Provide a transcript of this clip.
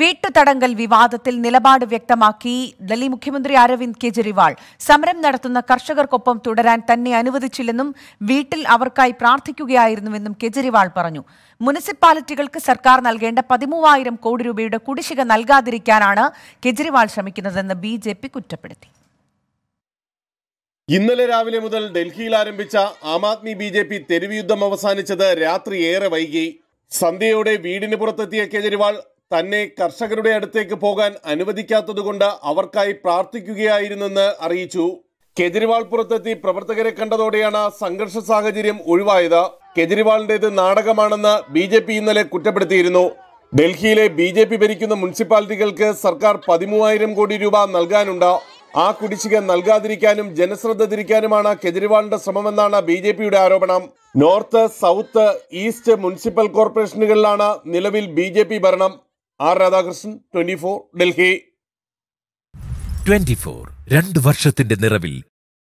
വീട്ടുതടങ്കൽ വിവാദത്തിൽ നിലപാട് വ്യക്തമാക്കി ഡൽഹി മുഖ്യമന്ത്രി അരവിന്ദ് കെജ്രിവാൾ സമരം നടത്തുന്ന കർഷകർക്കൊപ്പം തുടരാൻ തന്നെ അനുവദിച്ചില്ലെന്നും വീട്ടിൽ അവർക്കായി പ്രാർത്ഥിക്കുകയായിരുന്നുവെന്നും കെജ്രിവാൾ പറഞ്ഞു മുനിസിപ്പാലിറ്റികൾക്ക് സർക്കാർ നൽകേണ്ട പതിമൂവായിരം കോടി രൂപയുടെ കുടിശ്ശിക നൽകാതിരിക്കാനാണ് കെജ്രിവാൾ ശ്രമിക്കുന്നതെന്ന് ബി കുറ്റപ്പെടുത്തി ഇന്നലെ രാവിലെ മുതൽ ഡൽഹിയിൽ ആരംഭിച്ച Aam Aadmi B J P തെരുവ് യുദ്ധം അവസാനിച്ചത് രാത്രി ഏറെ വൈകി സന്ധ്യയോടെ വീടിന് പുറത്തെത്തിയ കെജ്രിവാൾ തന്നെ കർഷകരുടെ അടുത്തേക്ക് പോകാൻ അനുവദിക്കാത്തതുകൊണ്ട് അവർക്കായി പ്രാർത്ഥിക്കുകയായിരുന്നെന്ന് അറിയിച്ചു കെജ്രിവാൾ പുറത്തെത്തി പ്രവർത്തകരെ കണ്ടതോടെയാണ് സംഘർഷ സാഹചര്യം ഒഴിവായത് കെജ്രിവാളിൻ്റേത് നാടകമാണെന്ന് ബി ഇന്നലെ കുറ്റപ്പെടുത്തിയിരുന്നു ഡൽഹിയിലെ ബി ജെ പി ഭരിക്കുന്ന മുനിസിപ്പാലിറ്റികൾക്ക് സർക്കാർ പതിമൂവായിരം കോടി രൂപ നൽകാനുണ്ട് ആ കുടിശ്ശിക നൽകാതിരിക്കാനും ജനശ്രദ്ധ തിരിക്കാനുമാണ് കെജ്രിവാളിന്റെ ശ്രമമെന്നാണ് ബി ജെ പിയുടെ ആരോപണം നോർത്ത് സൗത്ത് ഈസ്റ്റ് മുനിസിപ്പൽ കോർപ്പറേഷനുകളിലാണ് നിലവിൽ ബി ഭരണം R Radhakrishnan twenty four Delhi twenty four രണ്ട് വർഷത്തിന്റെ നിറവിൽ